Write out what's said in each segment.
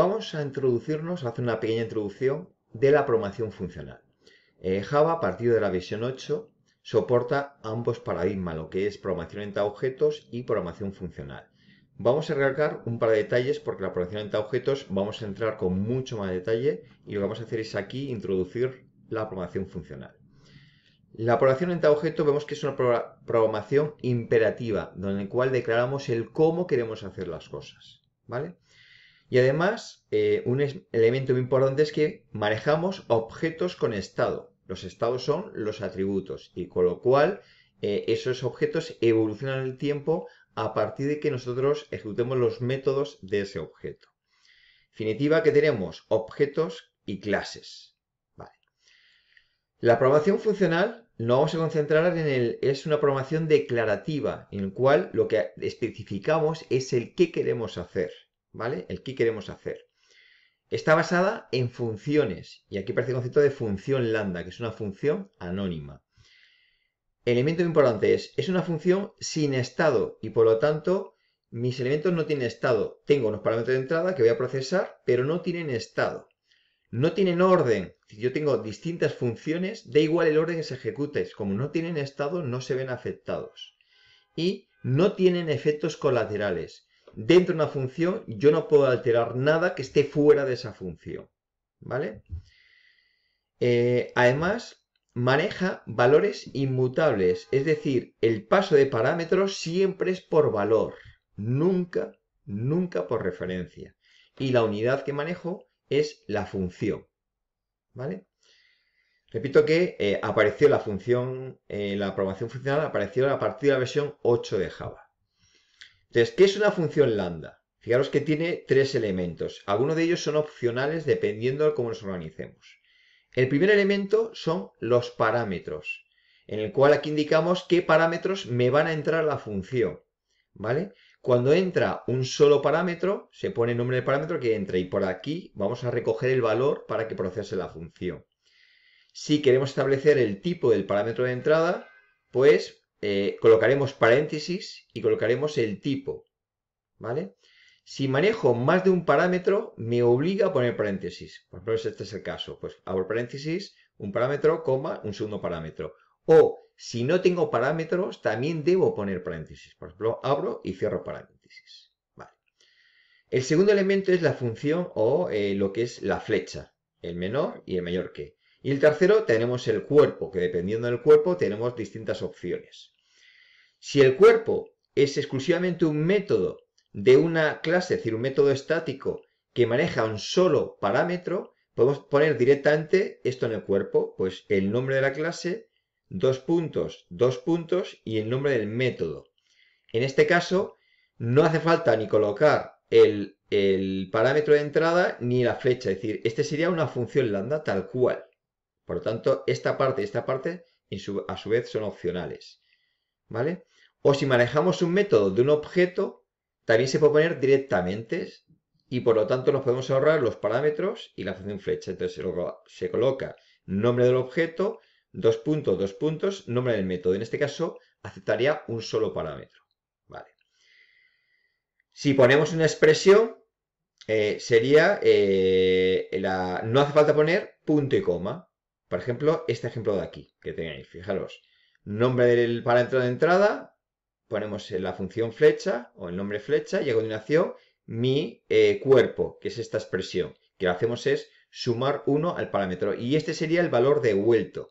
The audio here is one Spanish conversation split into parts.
vamos a introducirnos, a hacer una pequeña introducción de la programación funcional. Eh, Java, a partir de la versión 8, soporta ambos paradigmas, lo que es programación entre objetos y programación funcional. Vamos a recalcar un par de detalles porque la programación entre objetos vamos a entrar con mucho más detalle y lo que vamos a hacer es aquí introducir la programación funcional. La programación entre objetos vemos que es una programación imperativa, donde en la cual declaramos el cómo queremos hacer las cosas. ¿vale? Y además, eh, un elemento muy importante es que manejamos objetos con estado. Los estados son los atributos y con lo cual eh, esos objetos evolucionan en el tiempo a partir de que nosotros ejecutemos los métodos de ese objeto. Definitiva que tenemos objetos y clases. La programación funcional no vamos a concentrar en el es una programación declarativa en la cual lo que especificamos es el que queremos hacer. ¿vale? El qué queremos hacer. Está basada en funciones, y aquí aparece el concepto de función lambda, que es una función anónima. Elemento importante es, es una función sin estado, y por lo tanto, mis elementos no tienen estado. Tengo unos parámetros de entrada que voy a procesar, pero no tienen estado. No tienen orden. Si yo tengo distintas funciones, da igual el orden que se ejecute. Como no tienen estado, no se ven afectados. Y no tienen efectos colaterales dentro de una función yo no puedo alterar nada que esté fuera de esa función, ¿vale? Eh, además, maneja valores inmutables, es decir, el paso de parámetros siempre es por valor, nunca, nunca por referencia. Y la unidad que manejo es la función, ¿vale? Repito que eh, apareció la función, eh, la programación funcional apareció a partir de la versión 8 de Java. Entonces, ¿qué es una función lambda? Fijaros que tiene tres elementos. Algunos de ellos son opcionales dependiendo de cómo nos organicemos. El primer elemento son los parámetros, en el cual aquí indicamos qué parámetros me van a entrar la función. ¿Vale? Cuando entra un solo parámetro, se pone el nombre del parámetro que entra y por aquí vamos a recoger el valor para que procese la función. Si queremos establecer el tipo del parámetro de entrada, pues eh, colocaremos paréntesis y colocaremos el tipo, ¿vale? Si manejo más de un parámetro, me obliga a poner paréntesis. Por ejemplo, este es el caso. Pues abro paréntesis, un parámetro, coma, un segundo parámetro. O si no tengo parámetros, también debo poner paréntesis. Por ejemplo, abro y cierro paréntesis. Vale. El segundo elemento es la función o eh, lo que es la flecha, el menor y el mayor que. Y el tercero tenemos el cuerpo, que dependiendo del cuerpo tenemos distintas opciones. Si el cuerpo es exclusivamente un método de una clase, es decir, un método estático que maneja un solo parámetro, podemos poner directamente esto en el cuerpo, pues el nombre de la clase, dos puntos, dos puntos y el nombre del método. En este caso, no hace falta ni colocar el, parámetro de entrada ni la flecha, es decir, este sería una función lambda tal cual. Por lo tanto, esta parte y esta parte, a su vez, son opcionales. ¿Vale? O si manejamos un método de un objeto, también se puede poner directamente y por lo tanto nos podemos ahorrar los parámetros y la función flecha. Entonces se coloca nombre del objeto, dos puntos, dos puntos, nombre del método. En este caso aceptaría un solo parámetro. Vale. Si ponemos una expresión, eh, sería, eh, la, no hace falta poner punto y coma. Por ejemplo, este ejemplo de aquí que tenéis, fijaros. Nombre del parámetro de entrada, ponemos eh, la función flecha o el nombre flecha y a continuación mi eh, cuerpo, que es esta expresión, que lo hacemos es sumar 1 al parámetro y este sería el valor devuelto.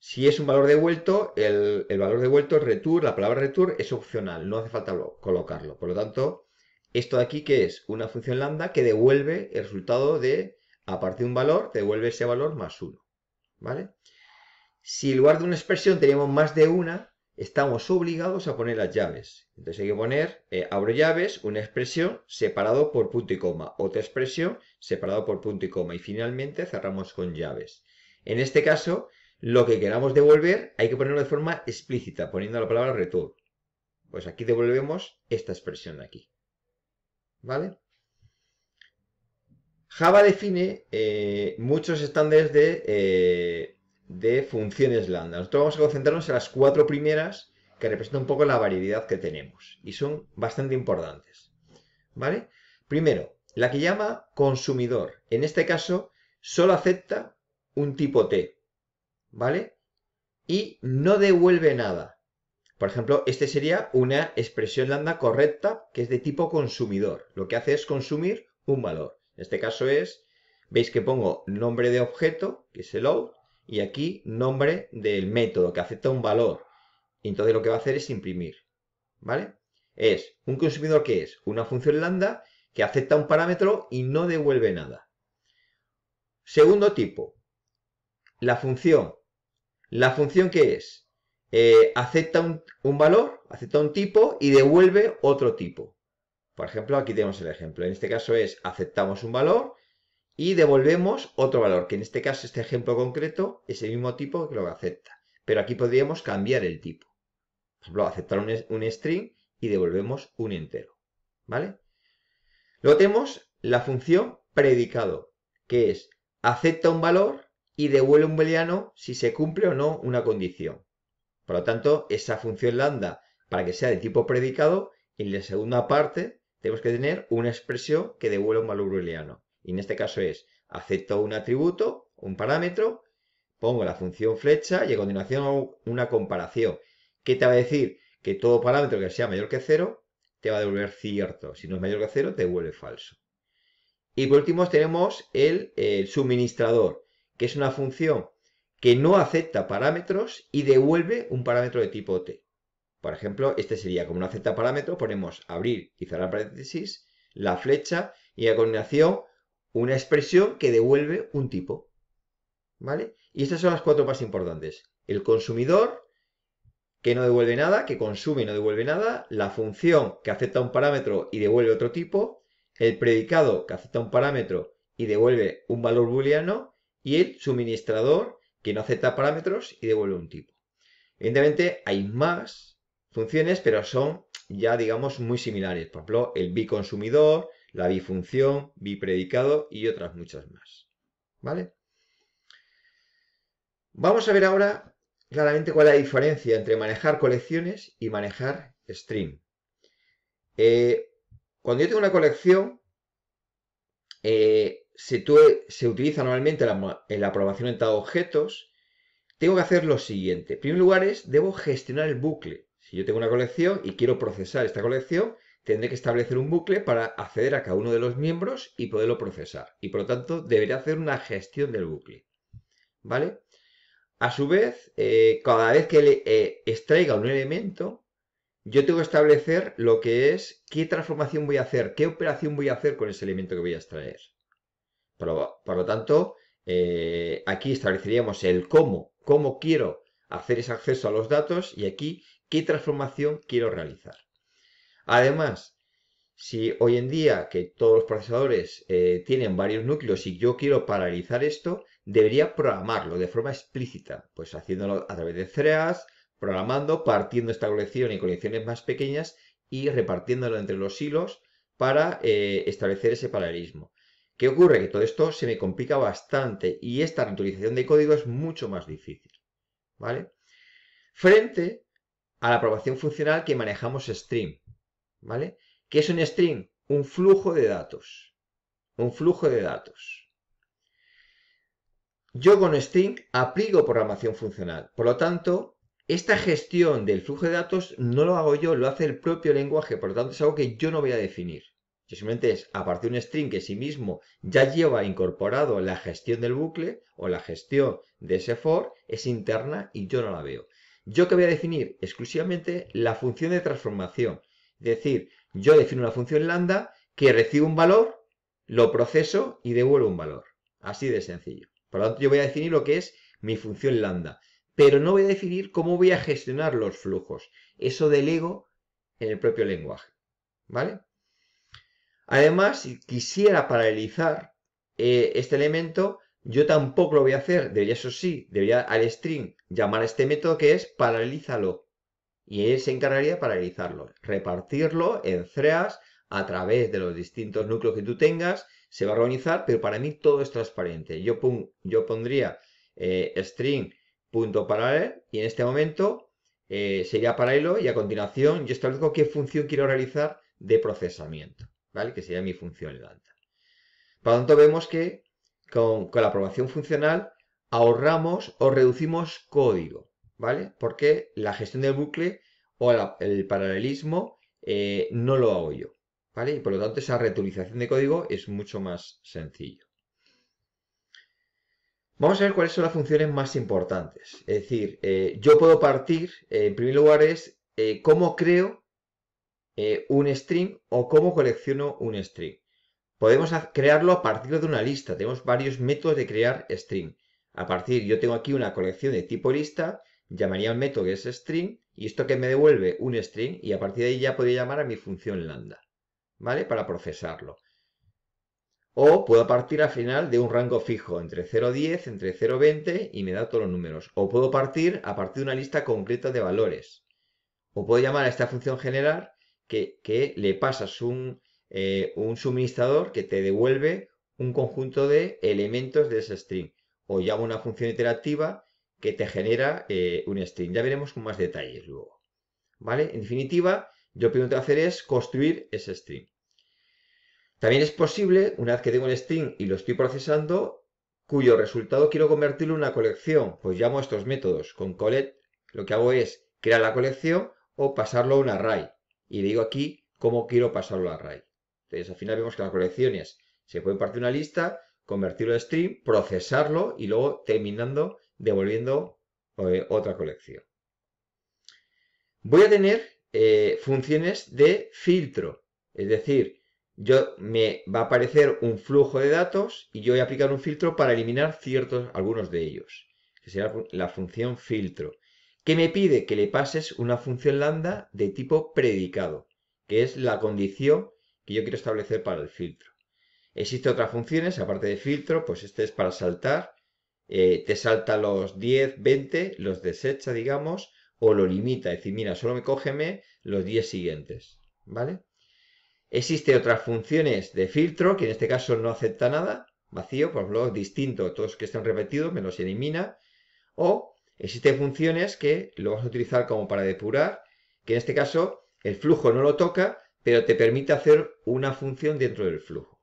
Si es un valor devuelto, el, valor devuelto, es return, la palabra return es opcional, no hace falta colocarlo. Por lo tanto, esto de aquí que es una función lambda que devuelve el resultado de, a partir de un valor, devuelve ese valor más 1. ¿Vale? Si en lugar de una expresión tenemos más de una, estamos obligados a poner las llaves. Entonces hay que poner, eh, abro llaves, una expresión separado por punto y coma, otra expresión separado por punto y coma y finalmente cerramos con llaves. En este caso, lo que queramos devolver hay que ponerlo de forma explícita, poniendo la palabra return. Pues aquí devolvemos esta expresión de aquí. ¿Vale? Java define eh, muchos estándares de eh, de funciones lambda. Nosotros vamos a concentrarnos en las cuatro primeras que representan un poco la variedad que tenemos y son bastante importantes. ¿Vale? Primero, la que llama consumidor. En este caso, solo acepta un tipo T. ¿Vale? Y no devuelve nada. Por ejemplo, este sería una expresión lambda correcta que es de tipo consumidor. Lo que hace es consumir un valor. En este caso es, veis que pongo nombre de objeto, que es el out, y aquí nombre del método que acepta un valor. Y entonces lo que va a hacer es imprimir. ¿Vale? Es un consumidor que es una función lambda que acepta un parámetro y no devuelve nada. Segundo tipo, la función. La función que es, eh, acepta un, un valor, acepta un tipo y devuelve otro tipo. Por ejemplo, aquí tenemos el ejemplo. En este caso es aceptamos un valor y devolvemos otro valor, que en este caso, este ejemplo concreto, es el mismo tipo que lo que acepta. Pero aquí podríamos cambiar el tipo. Por ejemplo, aceptar un, string y devolvemos un entero. ¿Vale? Luego tenemos la función predicado, que es acepta un valor y devuelve un booleano si se cumple o no una condición. Por lo tanto, esa función lambda, para que sea de tipo predicado, en la segunda parte tenemos que tener una expresión que devuelva un valor booleano. Y en este caso es, acepto un atributo, un parámetro, pongo la función flecha y a continuación hago una comparación. ¿Qué te va a decir? Que todo parámetro que sea mayor que cero te va a devolver cierto. Si no es mayor que cero, te devuelve falso. Y por último tenemos el, el suministrador, que es una función que no acepta parámetros y devuelve un parámetro de tipo t. Por ejemplo, este sería, como no acepta parámetros, ponemos abrir y cerrar paréntesis, la flecha y a continuación una expresión que devuelve un tipo. ¿Vale? Y estas son las cuatro más importantes. El consumidor, que no devuelve nada, que consume y no devuelve nada. La función, que acepta un parámetro y devuelve otro tipo. El predicado, que acepta un parámetro y devuelve un valor booleano. Y el suministrador, que no acepta parámetros y devuelve un tipo. Evidentemente hay más funciones, pero son ya, digamos, muy similares. Por ejemplo, el biconsumidor, la bifunción, bipredicado y otras muchas más. ¿Vale? Vamos a ver ahora claramente cuál es la diferencia entre manejar colecciones y manejar stream. Eh, cuando yo tengo una colección, eh, se, utiliza normalmente en la aprobación de objetos. Tengo que hacer lo siguiente. En primer lugar es, debo gestionar el bucle. Si yo tengo una colección y quiero procesar esta colección, tendré que establecer un bucle para acceder a cada uno de los miembros y poderlo procesar. Y por lo tanto, debería hacer una gestión del bucle. ¿Vale? A su vez, eh, cada vez que eh, extraiga un elemento, yo tengo que establecer lo que es qué transformación voy a hacer, qué operación voy a hacer con ese elemento que voy a extraer. Por lo, tanto, eh, aquí estableceríamos el cómo, cómo quiero hacer ese acceso a los datos y aquí qué transformación quiero realizar. Además, si hoy en día que todos los procesadores eh, tienen varios núcleos y yo quiero paralizar esto, debería programarlo de forma explícita, pues haciéndolo a través de threads, programando, partiendo esta colección en colecciones más pequeñas y repartiéndolo entre los hilos para eh, establecer ese paralelismo. ¿Qué ocurre? Que todo esto se me complica bastante y esta reutilización de código es mucho más difícil. ¿Vale? Frente a la aprobación funcional que manejamos Stream. ¿vale? ¿Qué es un string? Un flujo de datos. Un flujo de datos. Yo con string aplico programación funcional. Por lo tanto, esta gestión del flujo de datos no lo hago yo, lo hace el propio lenguaje. Por lo tanto, es algo que yo no voy a definir. Yo simplemente es a partir de un string que sí mismo ya lleva incorporado la gestión del bucle o la gestión de ese for, es interna y yo no la veo. Yo que voy a definir exclusivamente la función de transformación decir, yo defino una función lambda que recibe un valor, lo proceso y devuelvo un valor. Así de sencillo. Por lo tanto, yo voy a definir lo que es mi función lambda. Pero no voy a definir cómo voy a gestionar los flujos. Eso delego en el propio lenguaje. ¿Vale? Además, si quisiera paralelizar eh, este elemento, yo tampoco lo voy a hacer. Debería, eso sí, debería al string llamar a este método que es paralízalo y él se encargaría de paralizarlo, repartirlo en freas a través de los distintos núcleos que tú tengas, se va a organizar, pero para mí todo es transparente. Yo, pondría eh, string y en este momento eh, sería paralelo y a continuación yo establezco qué función quiero realizar de procesamiento, ¿vale? Que sería mi función lambda. Por lo tanto, vemos que con, con la aprobación funcional ahorramos o reducimos código. ¿vale? Porque la gestión del bucle o el paralelismo eh, no lo hago yo, ¿vale? Y por lo tanto esa reutilización de código es mucho más sencillo. Vamos a ver cuáles son las funciones más importantes. Es decir, eh, yo puedo partir, eh, en primer lugar, es cómo creo un string o cómo colecciono un string. Podemos crearlo a partir de una lista. Tenemos varios métodos de crear string. A partir, yo tengo aquí una colección de tipo lista llamaría al método que es string y esto que me devuelve un string y a partir de ahí ya podría llamar a mi función lambda, ¿vale? Para procesarlo. O puedo partir al final de un rango fijo, entre 0.10, entre 0.20. y me da todos los números. O puedo partir a partir de una lista concreta de valores. O puedo llamar a esta función generar que, que le pasas un, eh, un suministrador que te devuelve un conjunto de elementos de ese string. O llamo una función iterativa que te genera eh, un string. Ya veremos con más detalles luego. ¿Vale? En definitiva, yo lo que tengo que hacer es construir ese string. También es posible, una vez que tengo un string y lo estoy procesando, cuyo resultado quiero convertirlo en una colección. Pues llamo a estos métodos. Con collect lo que hago es crear la colección o pasarlo a un array. Y digo aquí cómo quiero pasarlo a array. Entonces al final vemos que las colecciones se pueden partir una lista, convertirlo en string, procesarlo y luego terminando devolviendo eh, otra colección. Voy a tener eh, funciones de filtro, es decir, yo me va a aparecer un flujo de datos y yo voy a aplicar un filtro para eliminar ciertos, algunos de ellos, que será la función filtro, que me pide que le pases una función lambda de tipo predicado, que es la condición que yo quiero establecer para el filtro. Existe otras funciones, aparte de filtro, pues este es para saltar, eh, te salta los 10, 20, los desecha, digamos, o lo limita, es decir, mira, solo me cógeme los 10 siguientes, ¿vale? Existe otras funciones de filtro, que en este caso no acepta nada, vacío, por ejemplo, distinto, todos que están repetidos me los elimina, o existen funciones que lo vas a utilizar como para depurar, que en este caso el flujo no lo toca, pero te permite hacer una función dentro del flujo,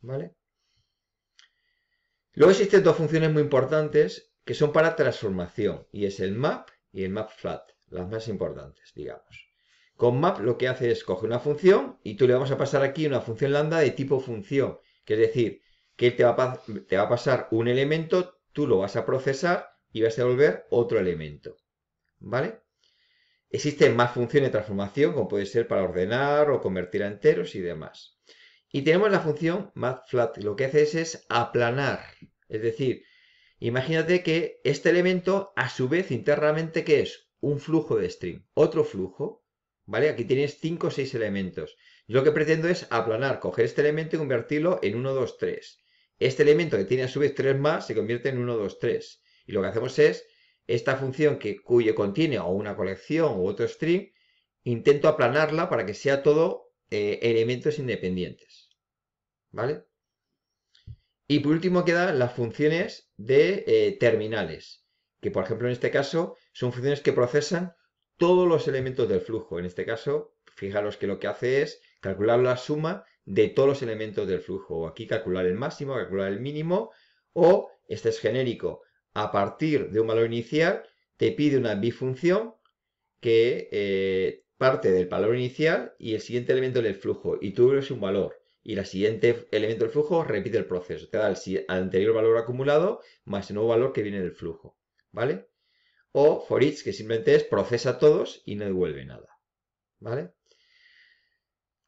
¿vale? Luego existen dos funciones muy importantes que son para transformación y es el map y el map flat, las más importantes, digamos. Con map lo que hace es coge una función y tú le vamos a pasar aquí una función lambda de tipo función, que es decir, que él te va a, pasar un elemento, tú lo vas a procesar y vas a devolver otro elemento. ¿Vale? Existen más funciones de transformación, como puede ser para ordenar o convertir a enteros y demás. Y tenemos la función matflat, lo que hace es, aplanar, es decir, Imagínate que este elemento, a su vez, internamente, que es? Un flujo de string, otro flujo, ¿vale? Aquí tienes 5 o 6 elementos. lo que pretendo es aplanar, coger este elemento y convertirlo en 1, 2, 3. Este elemento que tiene a su vez 3 más se convierte en 1, 2, 3. Y lo que hacemos es, esta función que cuyo contiene o una colección u otro string, intento aplanarla para que sea todo eh, elementos independientes. ¿vale? Y por último quedan las funciones de eh, terminales, que por ejemplo en este caso son funciones que procesan todos los elementos del flujo. En este caso, fijaros que lo que hace es calcular la suma de todos los elementos del flujo. Aquí calcular el máximo, calcular el mínimo, o, este es genérico, a partir de un valor inicial, te pide una bifunción que eh, parte del valor inicial y el siguiente elemento del flujo, y tú eres un valor y la siguiente elemento del flujo repite el proceso. Te da el anterior valor acumulado más el nuevo valor que viene del flujo. ¿Vale? O for each, que simplemente es procesa todos y no devuelve nada. ¿Vale?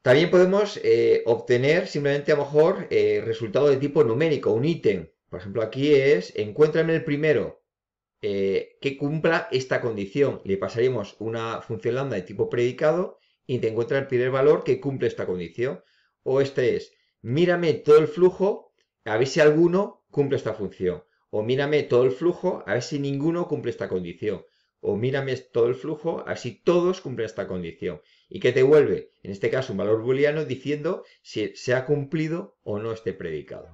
También podemos eh, obtener simplemente a lo mejor eh, resultado de tipo numérico, un ítem. Por ejemplo, aquí es encuéntrame el primero eh, que cumpla esta condición. Le pasaríamos una función lambda de tipo predicado y te encuentra el primer valor que cumple esta condición o este es, mírame todo el flujo, a ver si alguno cumple esta función. O mírame todo el flujo, a ver si ninguno cumple esta condición. O mírame todo el flujo, a ver si todos cumplen esta condición. ¿Y que te vuelve? En este caso, un valor booleano diciendo si se ha cumplido o no este predicado.